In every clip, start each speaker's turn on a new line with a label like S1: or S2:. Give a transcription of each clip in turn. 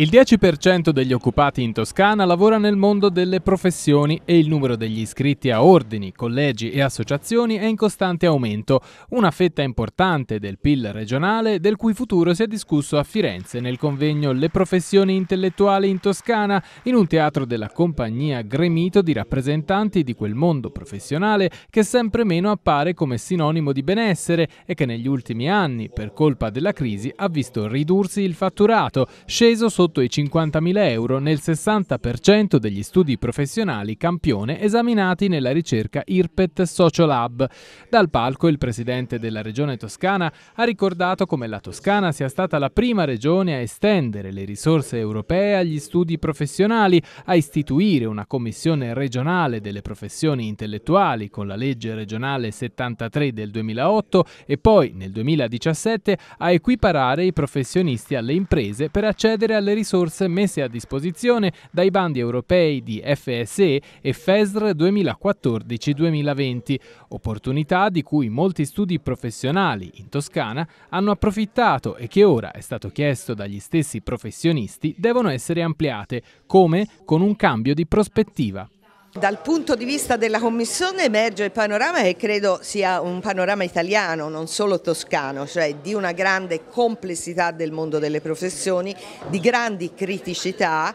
S1: Il 10% degli occupati in Toscana lavora nel mondo delle professioni e il numero degli iscritti a ordini, collegi e associazioni è in costante aumento, una fetta importante del PIL regionale del cui futuro si è discusso a Firenze nel convegno Le professioni intellettuali in Toscana in un teatro della compagnia gremito di rappresentanti di quel mondo professionale che sempre meno appare come sinonimo di benessere e che negli ultimi anni, per colpa della crisi, ha visto ridursi il fatturato, sceso sotto sotto i 50.000 euro nel 60% degli studi professionali campione esaminati nella ricerca IRPET Sociolab. Dal palco il presidente della regione toscana ha ricordato come la Toscana sia stata la prima regione a estendere le risorse europee agli studi professionali, a istituire una commissione regionale delle professioni intellettuali con la legge regionale 73 del 2008 e poi nel 2017 a equiparare i professionisti alle imprese per accedere alle risorse risorse messe a disposizione dai bandi europei di FSE e FESR 2014-2020, opportunità di cui molti studi professionali in Toscana hanno approfittato e che ora è stato chiesto dagli stessi professionisti devono essere ampliate, come con un cambio di prospettiva.
S2: Dal punto di vista della Commissione emerge il panorama che credo sia un panorama italiano, non solo toscano, cioè di una grande complessità del mondo delle professioni, di grandi criticità,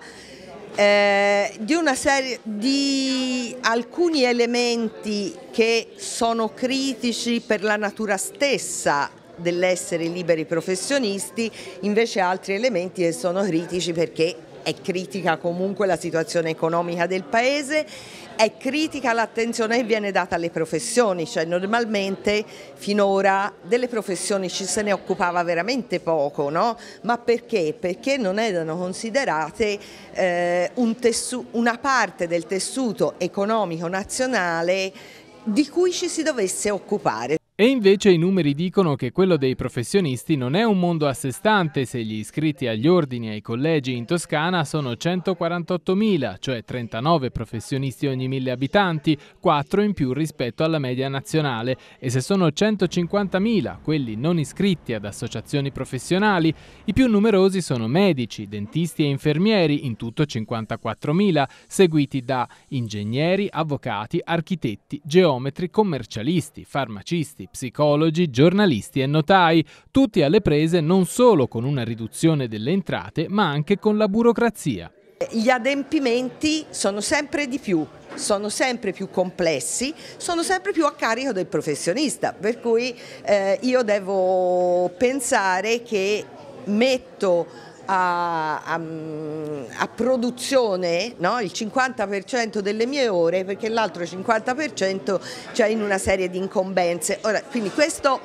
S2: eh, di, serie, di alcuni elementi che sono critici per la natura stessa dell'essere liberi professionisti, invece altri elementi che sono critici perché è critica comunque la situazione economica del Paese, è critica l'attenzione che viene data alle professioni, cioè normalmente finora delle professioni ci se ne occupava veramente poco, no? ma perché? Perché non erano considerate eh, un una parte del tessuto economico nazionale di cui ci si dovesse occupare.
S1: E invece i numeri dicono che quello dei professionisti non è un mondo a sé stante se gli iscritti agli ordini e ai collegi in Toscana sono 148.000, cioè 39 professionisti ogni 1.000 abitanti, 4 in più rispetto alla media nazionale, e se sono 150.000 quelli non iscritti ad associazioni professionali, i più numerosi sono medici, dentisti e infermieri, in tutto 54.000, seguiti da ingegneri, avvocati, architetti, geometri, commercialisti, farmacisti, psicologi, giornalisti e notai, tutti alle prese non solo con una riduzione delle entrate, ma anche con la burocrazia.
S2: Gli adempimenti sono sempre di più, sono sempre più complessi, sono sempre più a carico del professionista, per cui eh, io devo pensare che metto a, a, a produzione no? il 50% delle mie ore perché l'altro 50% c'è in una serie di incombenze. Ora, quindi questo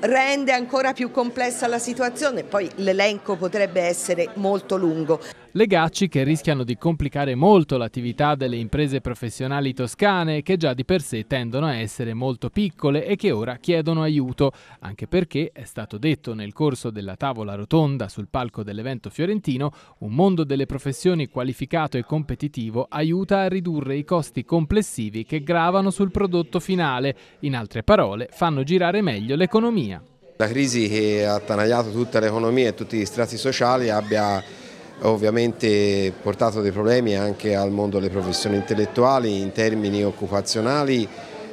S2: rende ancora più complessa la situazione, poi l'elenco potrebbe essere molto lungo.
S1: Legacci che rischiano di complicare molto l'attività delle imprese professionali toscane che già di per sé tendono a essere molto piccole e che ora chiedono aiuto, anche perché, è stato detto nel corso della tavola rotonda sul palco dell'evento fiorentino, un mondo delle professioni qualificato e competitivo aiuta a ridurre i costi complessivi che gravano sul prodotto finale, in altre parole fanno girare meglio l'economia.
S3: La crisi che ha attanagliato tutta l'economia e tutti gli strati sociali abbia ovviamente portato dei problemi anche al mondo delle professioni intellettuali in termini occupazionali,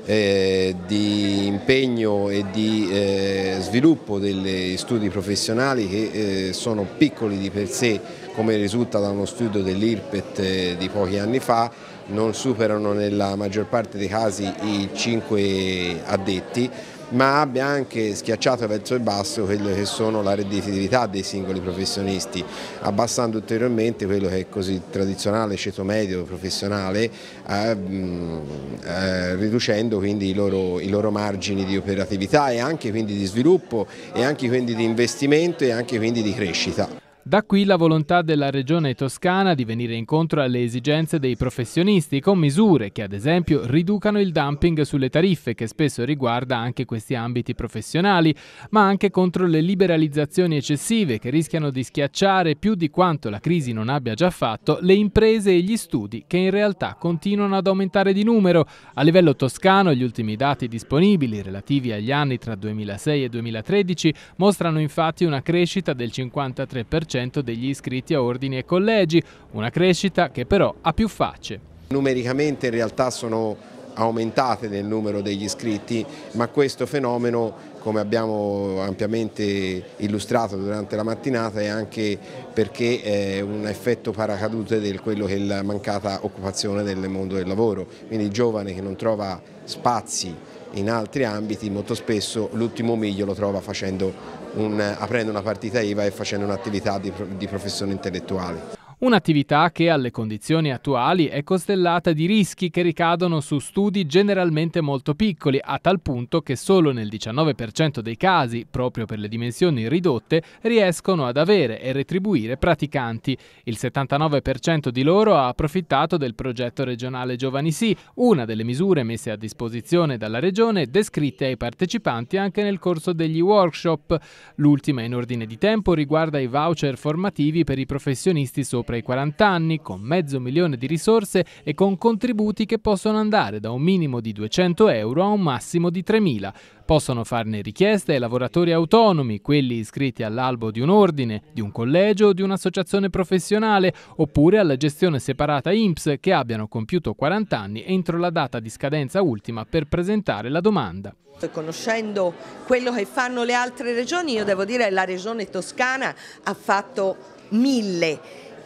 S3: eh, di impegno e di eh, sviluppo degli studi professionali che eh, sono piccoli di per sé come risulta da uno studio dell'IRPET eh, di pochi anni fa, non superano nella maggior parte dei casi i 5 addetti ma abbia anche schiacciato verso il basso quelle che sono la redditività dei singoli professionisti, abbassando ulteriormente quello che è così tradizionale ceto medio professionale, eh, mm, eh, riducendo quindi i loro, i loro margini di operatività e anche quindi di sviluppo e anche quindi di investimento e anche quindi di crescita.
S1: Da qui la volontà della Regione Toscana di venire incontro alle esigenze dei professionisti con misure che ad esempio riducano il dumping sulle tariffe che spesso riguarda anche questi ambiti professionali, ma anche contro le liberalizzazioni eccessive che rischiano di schiacciare più di quanto la crisi non abbia già fatto le imprese e gli studi che in realtà continuano ad aumentare di numero. A livello toscano gli ultimi dati disponibili relativi agli anni tra 2006 e 2013 mostrano infatti una crescita del 53% 10% degli iscritti a ordini e collegi, una crescita che però ha più facce.
S3: Numericamente in realtà sono aumentate nel numero degli iscritti, ma questo fenomeno, come abbiamo ampiamente illustrato durante la mattinata, è anche perché è un effetto paracadute di quello che è la mancata occupazione del mondo del lavoro. Quindi il giovane che non trova spazi in altri ambiti molto spesso l'ultimo miglio lo trova facendo un, aprendo una partita IVA e facendo un'attività di, di professione intellettuale.
S1: Un'attività che alle condizioni attuali è costellata di rischi che ricadono su studi generalmente molto piccoli, a tal punto che solo nel 19% dei casi, proprio per le dimensioni ridotte, riescono ad avere e retribuire praticanti. Il 79% di loro ha approfittato del progetto regionale Giovani Sì, una delle misure messe a disposizione dalla Regione descritte ai partecipanti anche nel corso degli workshop. L'ultima in ordine di tempo riguarda i voucher formativi per i professionisti sopra sopra i 40 anni, con mezzo milione di risorse e con contributi che possono andare da un minimo di 200 euro a un massimo di 3.000. Possono farne richieste ai lavoratori autonomi, quelli iscritti all'albo di un ordine, di un collegio o di un'associazione professionale, oppure alla gestione separata INPS che abbiano compiuto 40 anni entro la data di scadenza ultima per presentare la domanda.
S2: Conoscendo quello che fanno le altre regioni, io devo dire che la regione toscana ha fatto mille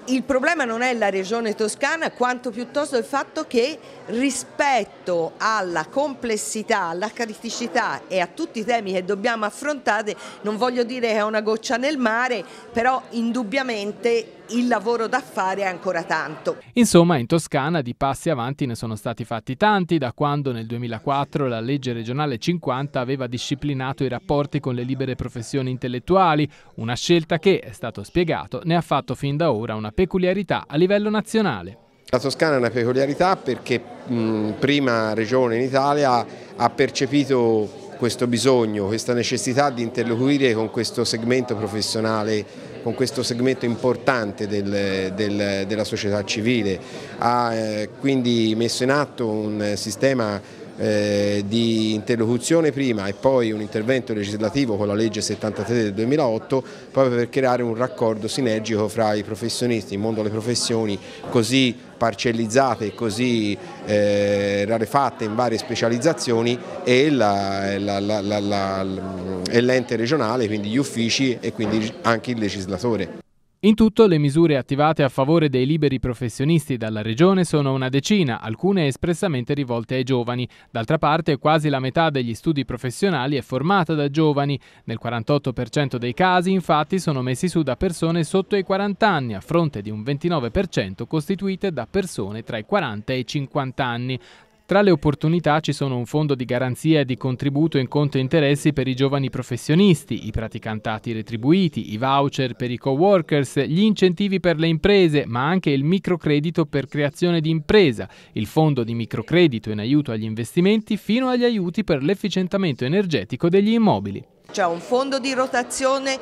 S2: il problema non è la regione toscana quanto piuttosto il fatto che rispetto alla complessità, alla criticità e a tutti i temi che dobbiamo affrontare, non voglio dire che è una goccia nel mare, però indubbiamente il lavoro da fare è ancora tanto.
S1: Insomma, in Toscana di passi avanti ne sono stati fatti tanti da quando nel 2004 la legge regionale 50 aveva disciplinato i rapporti con le libere professioni intellettuali, una scelta che, è stato spiegato, ne ha fatto fin da ora una peculiarità a livello nazionale.
S3: La Toscana è una peculiarità perché mh, prima regione in Italia ha percepito questo bisogno, questa necessità di interloquire con questo segmento professionale con questo segmento importante del, del, della società civile, ha eh, quindi messo in atto un sistema eh, di interlocuzione prima e poi un intervento legislativo con la legge 73 del 2008 proprio per creare un raccordo sinergico fra i professionisti, il mondo delle professioni così parcellizzate e così eh, rarefatte in varie specializzazioni e l'ente regionale, quindi gli uffici e quindi anche il legislatore.
S1: In tutto le misure attivate a favore dei liberi professionisti dalla Regione sono una decina, alcune espressamente rivolte ai giovani. D'altra parte quasi la metà degli studi professionali è formata da giovani. Nel 48% dei casi infatti sono messi su da persone sotto i 40 anni, a fronte di un 29% costituite da persone tra i 40 e i 50 anni. Tra le opportunità ci sono un fondo di garanzia e di contributo in conto interessi per i giovani professionisti, i praticantati retribuiti, i voucher per i co-workers, gli incentivi per le imprese, ma anche il microcredito per creazione di impresa, il fondo di microcredito in aiuto agli investimenti fino agli aiuti per l'efficientamento energetico degli immobili
S2: c'è un fondo di rotazione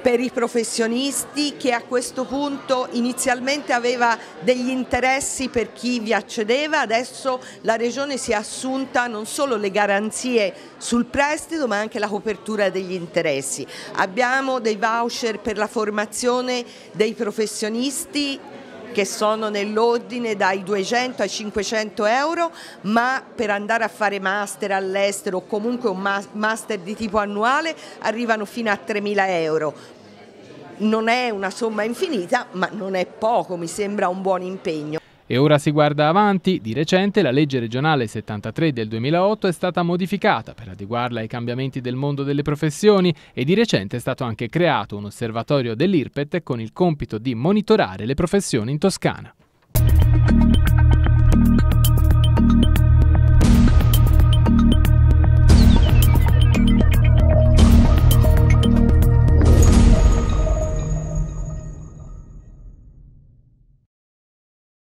S2: per i professionisti che a questo punto inizialmente aveva degli interessi per chi vi accedeva, adesso la Regione si è assunta non solo le garanzie sul prestito ma anche la copertura degli interessi. Abbiamo dei voucher per la formazione dei professionisti che sono nell'ordine dai 200 ai 500 euro, ma per andare a fare master all'estero o comunque un master di tipo annuale arrivano fino a 3.000 euro. Non è una somma infinita, ma non è poco, mi sembra un buon impegno.
S1: E ora si guarda avanti, di recente la legge regionale 73 del 2008 è stata modificata per adeguarla ai cambiamenti del mondo delle professioni e di recente è stato anche creato un osservatorio dell'IRPET con il compito di monitorare le professioni in Toscana.